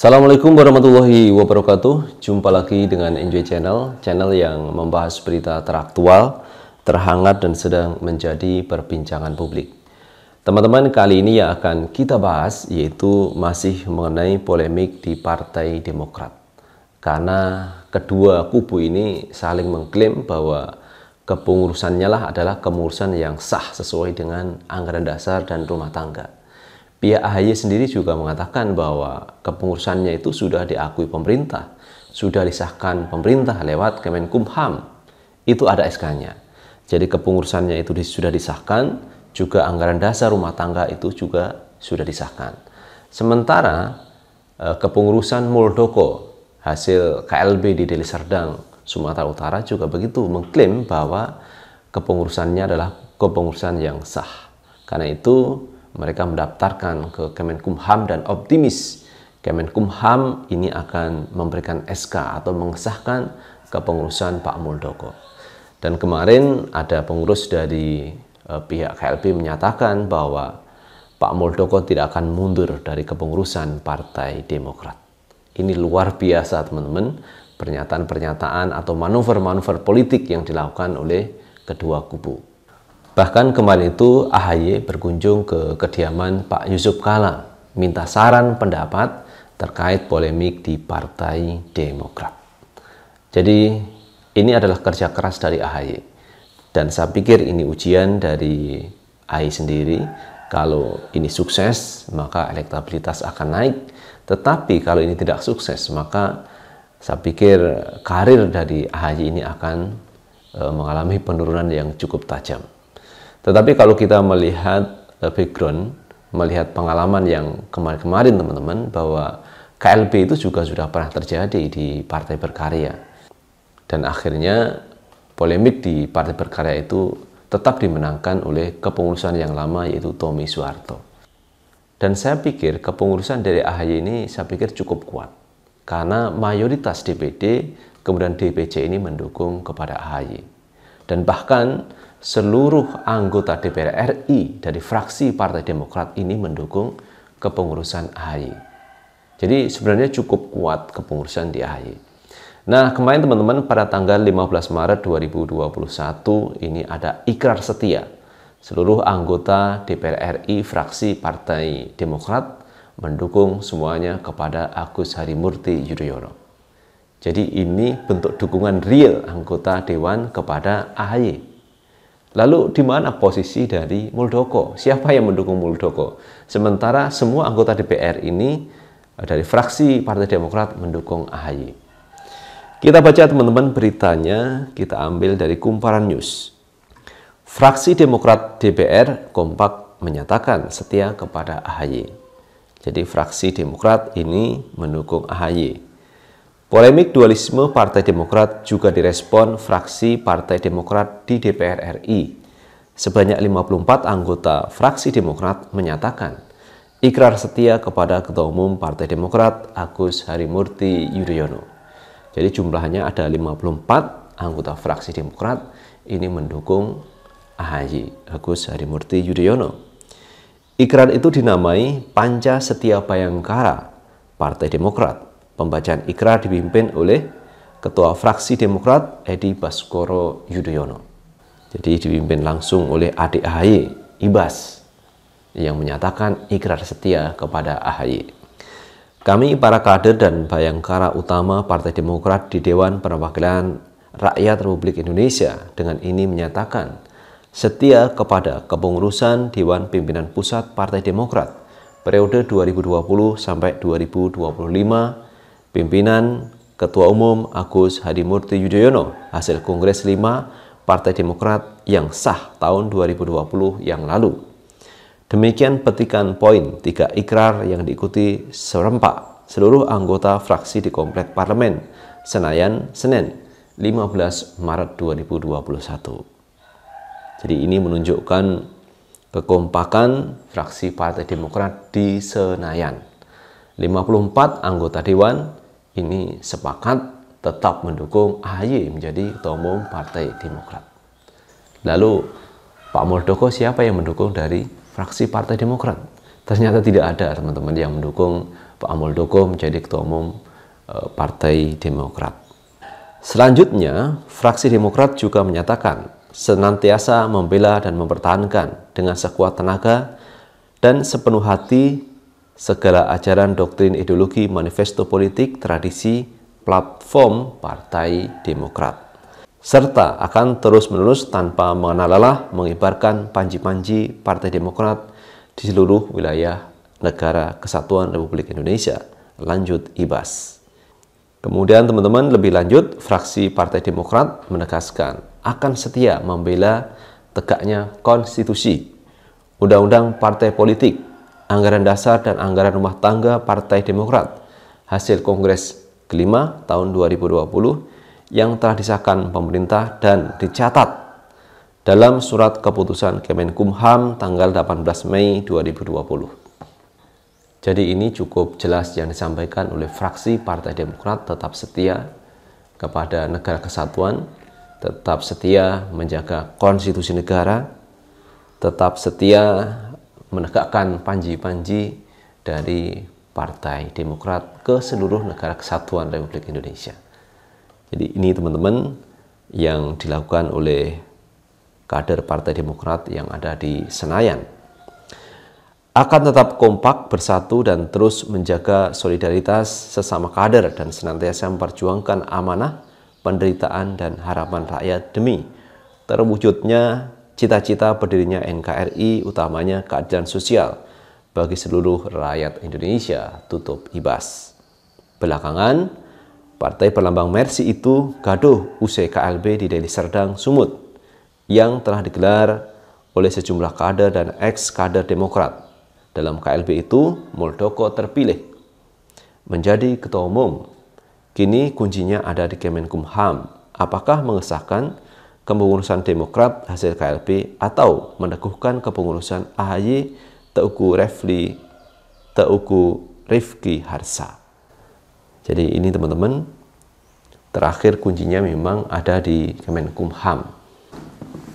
Assalamualaikum warahmatullahi wabarakatuh. Jumpa lagi dengan Enjoy Channel, channel yang membahas berita teraktual, terhangat dan sedang menjadi perbincangan publik. Teman-teman, kali ini yang akan kita bahas yaitu masih mengenai polemik di Partai Demokrat. Karena kedua kubu ini saling mengklaim bahwa kepengurusannya lah adalah kepengurusan yang sah sesuai dengan anggaran dasar dan rumah tangga. Pihak AHY sendiri juga mengatakan bahwa kepengurusannya itu sudah diakui pemerintah, sudah disahkan pemerintah lewat Kemenkumham. Itu ada SK-nya. Jadi kepengurusannya itu sudah disahkan, juga anggaran dasar rumah tangga itu juga sudah disahkan. Sementara e, kepengurusan Muldoko hasil KLB di Deli Serdang, Sumatera Utara juga begitu mengklaim bahwa kepengurusannya adalah kepengurusan yang sah. Karena itu mereka mendaftarkan ke Kemenkumham dan optimis Kemenkumham ini akan memberikan SK atau mengesahkan kepengurusan Pak Muldoko. Dan kemarin ada pengurus dari eh, pihak KLP menyatakan bahwa Pak Muldoko tidak akan mundur dari kepengurusan Partai Demokrat. Ini luar biasa teman-teman, pernyataan-pernyataan atau manuver-manuver politik yang dilakukan oleh kedua kubu. Bahkan kemarin itu AHY berkunjung ke kediaman Pak Yusuf Kala minta saran pendapat terkait polemik di Partai Demokrat. Jadi ini adalah kerja keras dari AHY dan saya pikir ini ujian dari AHY sendiri. Kalau ini sukses, maka elektabilitas akan naik. Tetapi kalau ini tidak sukses, maka saya pikir karir dari AHY ini akan eh, mengalami penurunan yang cukup tajam. Tetapi kalau kita melihat eh, background, melihat pengalaman yang kemarin-kemarin teman-teman bahwa KLB itu juga sudah pernah terjadi di Partai Berkarya. Dan akhirnya polemik di Partai Berkarya itu tetap dimenangkan oleh kepengurusan yang lama yaitu Tommy Soeharto. Dan saya pikir kepengurusan dari AHY ini saya pikir cukup kuat. Karena mayoritas DPD kemudian DPC ini mendukung kepada AHY. Dan bahkan seluruh anggota DPR RI dari fraksi Partai Demokrat ini mendukung kepengurusan AHY. Jadi sebenarnya cukup kuat kepengurusan di AHY. Nah, kemarin teman-teman pada tanggal 15 Maret 2021 ini ada ikrar setia. Seluruh anggota DPR RI fraksi Partai Demokrat mendukung semuanya kepada Agus Harimurti Yudhoyono. Jadi ini bentuk dukungan real anggota Dewan kepada AHY Lalu di mana posisi dari Muldoko? Siapa yang mendukung Muldoko? Sementara semua anggota DPR ini eh, dari fraksi Partai Demokrat mendukung AHY. Kita baca teman-teman beritanya, kita ambil dari Kumparan News. Fraksi Demokrat DPR kompak menyatakan setia kepada AHY. Jadi fraksi Demokrat ini mendukung AHY. Polemik dualisme Partai Demokrat juga direspon fraksi Partai Demokrat di DPR RI. Sebanyak 54 anggota fraksi Demokrat menyatakan ikrar setia kepada Ketua Umum Partai Demokrat Agus Harimurti Yudhoyono. Jadi jumlahnya ada 54 anggota fraksi Demokrat ini mendukung AHY Agus Harimurti Yudhoyono. Ikrar itu dinamai Panca Setia Bayangkara Partai Demokrat Pembacaan ikrar dipimpin oleh Ketua Fraksi Demokrat Edi Baskoro Yudhoyono. Jadi dipimpin langsung oleh adik AHY, Ibas, yang menyatakan ikrar setia kepada AHY. Kami para kader dan bayangkara utama Partai Demokrat di Dewan Perwakilan Rakyat Republik Indonesia dengan ini menyatakan setia kepada kepengurusan Dewan Pimpinan Pusat Partai Demokrat periode 2020 sampai 2025 pimpinan Ketua Umum Agus Hadimurti Yudhoyono hasil Kongres 5 Partai Demokrat yang sah tahun 2020 yang lalu. Demikian petikan poin tiga ikrar yang diikuti serempak seluruh anggota fraksi di Komplek Parlemen Senayan, Senin, 15 Maret 2021. Jadi ini menunjukkan kekompakan fraksi Partai Demokrat di Senayan. 54 anggota dewan ini sepakat tetap mendukung AHY menjadi ketua umum Partai Demokrat. Lalu Pak Muldoko siapa yang mendukung dari fraksi Partai Demokrat? Ternyata tidak ada teman-teman yang mendukung Pak Muldoko menjadi ketua umum eh, Partai Demokrat. Selanjutnya, fraksi Demokrat juga menyatakan senantiasa membela dan mempertahankan dengan sekuat tenaga dan sepenuh hati segala ajaran doktrin ideologi, manifesto politik, tradisi, platform Partai Demokrat. Serta akan terus-menerus tanpa mengenal lelah mengibarkan panji-panji Partai Demokrat di seluruh wilayah negara kesatuan Republik Indonesia. Lanjut IBAS. Kemudian teman-teman lebih lanjut, fraksi Partai Demokrat menegaskan akan setia membela tegaknya konstitusi, undang-undang partai politik, anggaran dasar dan anggaran rumah tangga Partai Demokrat hasil Kongres kelima tahun 2020 yang telah disahkan pemerintah dan dicatat dalam surat keputusan Kemenkumham tanggal 18 Mei 2020. Jadi ini cukup jelas yang disampaikan oleh fraksi Partai Demokrat tetap setia kepada negara kesatuan, tetap setia menjaga konstitusi negara, tetap setia menegakkan panji-panji dari Partai Demokrat ke seluruh negara kesatuan Republik Indonesia. Jadi ini teman-teman yang dilakukan oleh kader Partai Demokrat yang ada di Senayan. Akan tetap kompak, bersatu, dan terus menjaga solidaritas sesama kader dan senantiasa memperjuangkan amanah, penderitaan, dan harapan rakyat demi terwujudnya cita-cita berdirinya NKRI utamanya keadilan sosial bagi seluruh rakyat Indonesia, tutup Ibas. Belakangan, partai Perlambang Mersi itu gaduh usai KLB di Deli Serdang, Sumut, yang telah digelar oleh sejumlah kader dan ex-kader Demokrat. Dalam KLB itu, Muldoko terpilih menjadi ketua umum. Kini kuncinya ada di Kemenkumham. Apakah mengesahkan kepengurusan Demokrat hasil KLP atau meneguhkan kepengurusan AHY Teuku Refli Teuku Rifki Harsa. Jadi ini teman-teman terakhir kuncinya memang ada di Kemenkumham.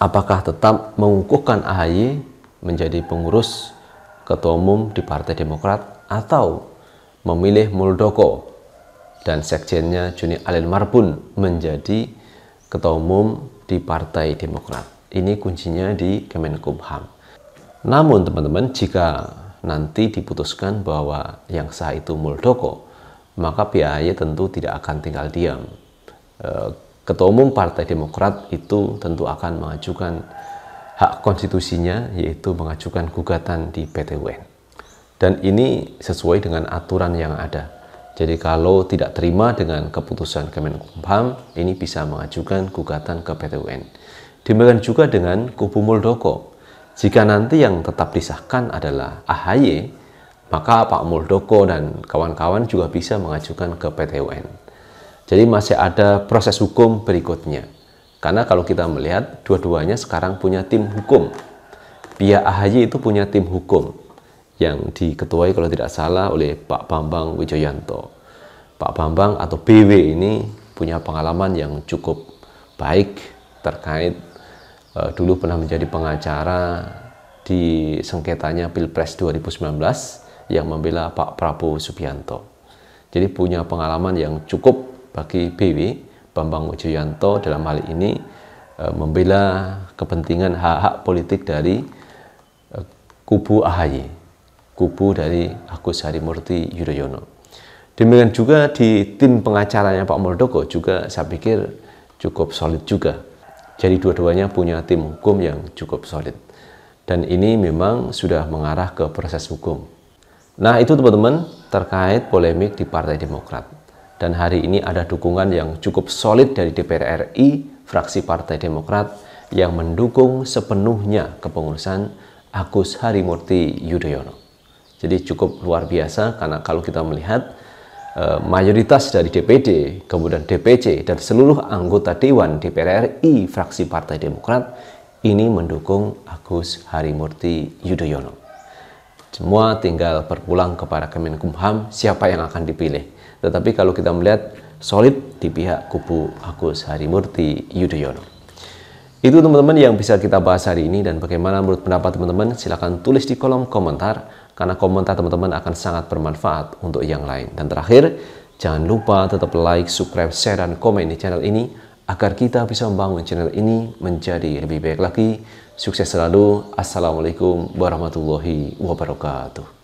Apakah tetap mengukuhkan AHY menjadi pengurus ketua umum di Partai Demokrat atau memilih Muldoko dan sekjennya Juni Alin Marpun menjadi ketua umum di Partai Demokrat. Ini kuncinya di Kemenkumham. Namun teman-teman, jika nanti diputuskan bahwa yang sah itu Muldoko, maka PAY tentu tidak akan tinggal diam. E, Ketua Umum Partai Demokrat itu tentu akan mengajukan hak konstitusinya, yaitu mengajukan gugatan di PTUN. Dan ini sesuai dengan aturan yang ada. Jadi kalau tidak terima dengan keputusan Kemenkumham, ini bisa mengajukan gugatan ke PTUN. Demikian juga dengan Kubu Muldoko. Jika nanti yang tetap disahkan adalah AHY, maka Pak Muldoko dan kawan-kawan juga bisa mengajukan ke PTUN. Jadi masih ada proses hukum berikutnya. Karena kalau kita melihat dua-duanya sekarang punya tim hukum. Pihak AHY itu punya tim hukum yang diketuai kalau tidak salah oleh Pak Bambang Wijoyanto. Pak Bambang atau BW ini punya pengalaman yang cukup baik terkait uh, dulu pernah menjadi pengacara di sengketanya Pilpres 2019 yang membela Pak Prabowo Subianto. Jadi punya pengalaman yang cukup bagi BW Bambang Wijoyanto dalam hal ini uh, membela kepentingan hak-hak politik dari uh, kubu AHY, kubu dari Agus Harimurti Yudhoyono. Demikian juga di tim pengacaranya Pak Muldoko juga saya pikir cukup solid juga. Jadi dua-duanya punya tim hukum yang cukup solid. Dan ini memang sudah mengarah ke proses hukum. Nah itu teman-teman terkait polemik di Partai Demokrat. Dan hari ini ada dukungan yang cukup solid dari DPR RI, fraksi Partai Demokrat, yang mendukung sepenuhnya kepengurusan Agus Harimurti Yudhoyono. Jadi cukup luar biasa karena kalau kita melihat Eh, mayoritas dari DPD, kemudian DPC, dan seluruh anggota Dewan DPR RI fraksi Partai Demokrat ini mendukung Agus Harimurti Yudhoyono. Semua tinggal berpulang kepada Kemenkumham siapa yang akan dipilih. Tetapi kalau kita melihat solid di pihak kubu Agus Harimurti Yudhoyono. Itu teman-teman yang bisa kita bahas hari ini dan bagaimana menurut pendapat teman-teman silahkan tulis di kolom komentar karena komentar teman-teman akan sangat bermanfaat untuk yang lain. Dan terakhir, jangan lupa tetap like, subscribe, share, dan komen di channel ini agar kita bisa membangun channel ini menjadi lebih baik lagi. Sukses selalu. Assalamualaikum warahmatullahi wabarakatuh.